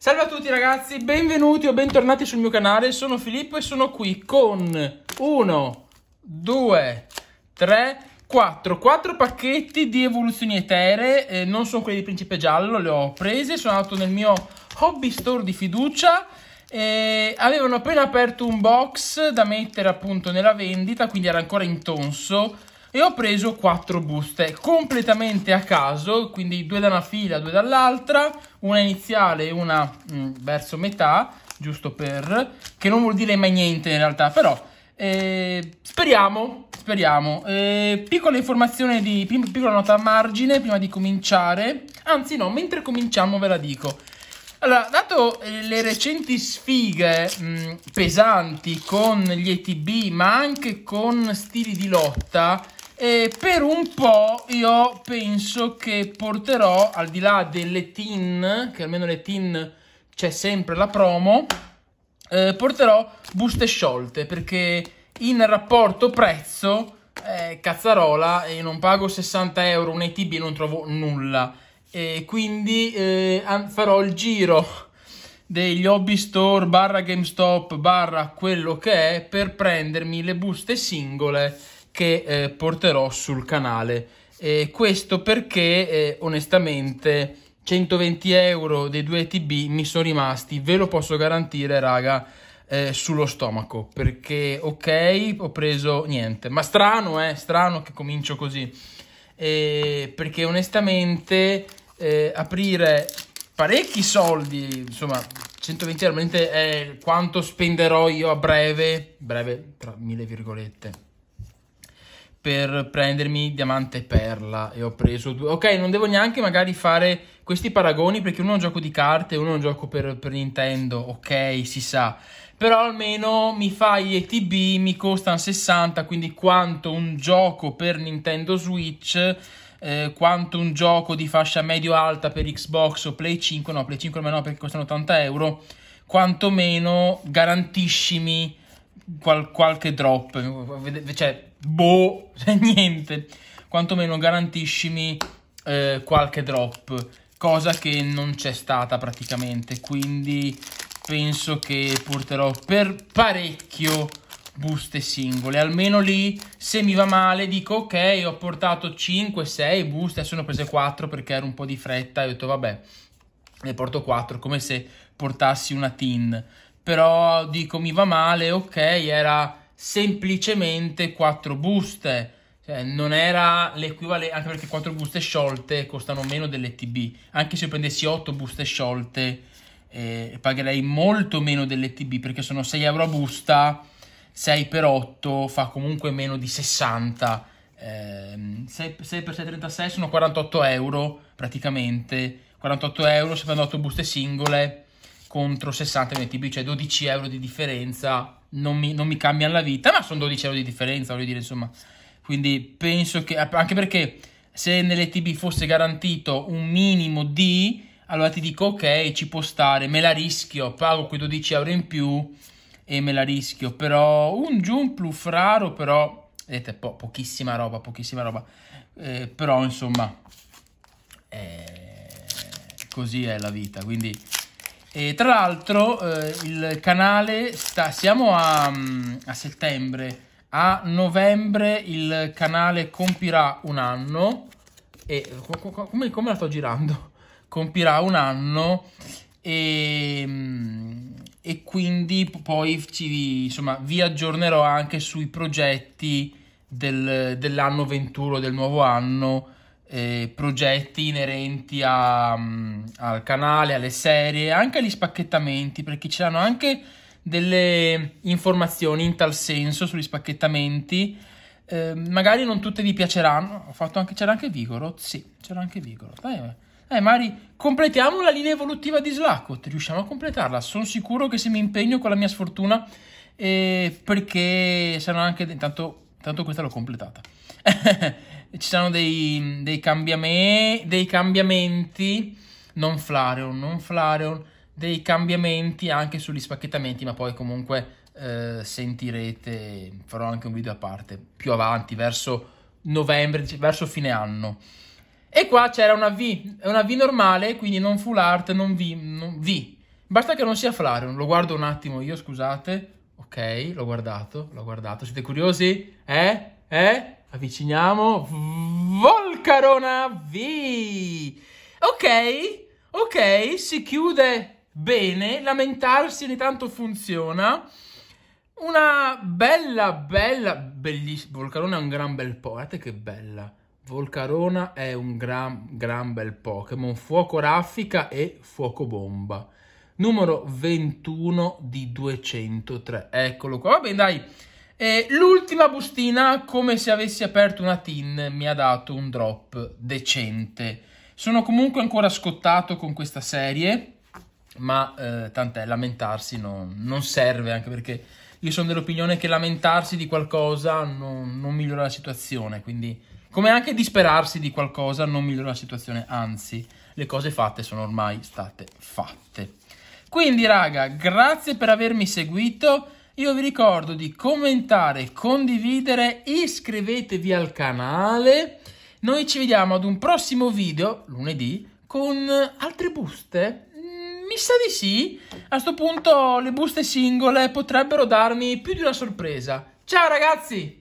Salve a tutti ragazzi, benvenuti o bentornati sul mio canale, sono Filippo e sono qui con 1, 2, 3, 4, 4 pacchetti di evoluzioni etere, eh, non sono quelli di Principe Giallo, le ho prese, sono andato nel mio hobby store di fiducia e avevano appena aperto un box da mettere appunto nella vendita, quindi era ancora in tonso e ho preso quattro buste completamente a caso, quindi due da una fila, due dall'altra, una iniziale e una mh, mm, verso metà, giusto per, che non vuol dire mai niente in realtà, però eh, speriamo, speriamo. Eh, piccola informazione di, piccola nota a margine prima di cominciare, anzi no, mentre cominciamo ve la dico. Allora, dato eh, le recenti sfighe mh, mm, pesanti con gli ETB, ma anche con stili di lotta, e per un po' io penso che porterò, al di là delle tin, che almeno le tin c'è sempre la promo, eh, porterò buste sciolte, perché in rapporto prezzo, eh, cazzarola, e non pago 60 euro un ETB non trovo nulla. E quindi eh, farò il giro degli hobby store barra GameStop barra quello che è per prendermi le buste singole che eh, porterò sul canale. Eh, questo perché eh, onestamente 120 euro dei due TB mi sono rimasti, ve lo posso garantire raga, eh, sullo stomaco. Perché ok, ho preso niente, ma strano eh, strano che comincio così. perché onestamente eh, aprire parecchi soldi, insomma 120 euro, è eh, quanto spenderò io a breve, breve tra mille virgolette per prendermi diamante e perla e ho preso due. Ok, non devo neanche magari fare questi paragoni perché uno è un gioco di carte e uno è un gioco per, per Nintendo, ok, si sa. Però almeno mi fa gli ETB, mi costano 60, quindi quanto un gioco per Nintendo Switch, eh, quanto un gioco di fascia medio-alta per Xbox o Play 5, no, Play 5 ormai perché costano 80 euro, quantomeno garantiscimi qual- qualche drop, cioè, boh, cioè niente, quantomeno garantiscimi eh, qualche drop, cosa che non c'è stata praticamente, quindi penso che porterò per parecchio buste singole, almeno lì se mi va male dico ok, ho portato 5, 6 buste, adesso ne ho prese 4 perché ero un po' di fretta e ho detto vabbè, ne porto 4 come se portassi una tin però dico mi va male, ok, era semplicemente 4 buste, cioè, non era l'equivalente, anche perché 4 buste sciolte costano meno delle TB, anche se prendessi 8 buste sciolte eh, pagherei molto meno delle TB, perché sono 6 euro a busta, 6 per 8 fa comunque meno di 60, eh, 6, 6 per 6 36 sono 48 euro praticamente, 48 euro se prendo 8 buste singole contro 60 BTB, cioè 12 euro di differenza, non mi, non mi cambiano la vita, ma sono 12 euro di differenza, voglio dire, insomma. Quindi penso che, anche perché se nelle TB fosse garantito un minimo di, allora ti dico ok, ci può stare, me la rischio, pago quei 12 euro in più e me la rischio. Però un Jumpluf raro, però, vedete, po pochissima roba, pochissima roba. Eh, però, insomma, eh, così è la vita, quindi e tra l'altro eh, il canale, sta, siamo a, mm, a settembre, a novembre il canale compirà un anno e come, come la sto girando? Compirà un anno e, mm, e quindi poi ci, insomma, vi aggiornerò anche sui progetti del, dell'anno 21, del nuovo anno eh, progetti inerenti a, mh, mm, al canale, alle serie, anche agli spacchettamenti, perché ci danno anche delle informazioni in tal senso sugli spacchettamenti. Eh, magari non tutte vi piaceranno. Ho fatto anche, c'era anche Vigoroth? Sì, c'era anche Vigoroth. Eh, eh, Mari, completiamo la linea evolutiva di Slackoth. Riusciamo a completarla. Sono sicuro che se mi impegno con la mia sfortuna, eh, perché saranno anche... Intanto, intanto questa l'ho completata. ci sono dei, dei, cambiame, dei cambiamenti non Flareon, non Flareon, dei cambiamenti anche sugli spacchettamenti, ma poi comunque eh, sentirete, farò anche un video a parte, più avanti, verso novembre, verso fine anno. E qua c'era una V, è una V normale, quindi non full art, non V, non V. Basta che non sia Flareon, lo guardo un attimo io, scusate. Ok, l'ho guardato, l'ho guardato. Siete curiosi? Eh? Eh? avviciniamo Volcarona V ok ok si chiude bene lamentarsi ogni tanto funziona una bella bella bellissima Volcarona è un gran bel po' guardate che bella Volcarona è un gran gran bel Pokémon fuoco raffica e fuoco bomba numero 21 di 203 eccolo qua va bene dai e eh, l'ultima bustina, come se avessi aperto una tin, mi ha dato un drop decente. Sono comunque ancora scottato con questa serie, ma eh, tant'è, lamentarsi non, non, serve, anche perché io sono dell'opinione che lamentarsi di qualcosa non, non migliora la situazione, quindi come anche disperarsi di qualcosa non migliora la situazione, anzi, le cose fatte sono ormai state fatte. Quindi raga, grazie per avermi seguito. Io vi ricordo di commentare, condividere, iscrivetevi al canale. Noi ci vediamo ad un prossimo video, lunedì, con altre buste. Mm, mi sa di sì. A sto punto le buste singole potrebbero darmi più di una sorpresa. Ciao ragazzi!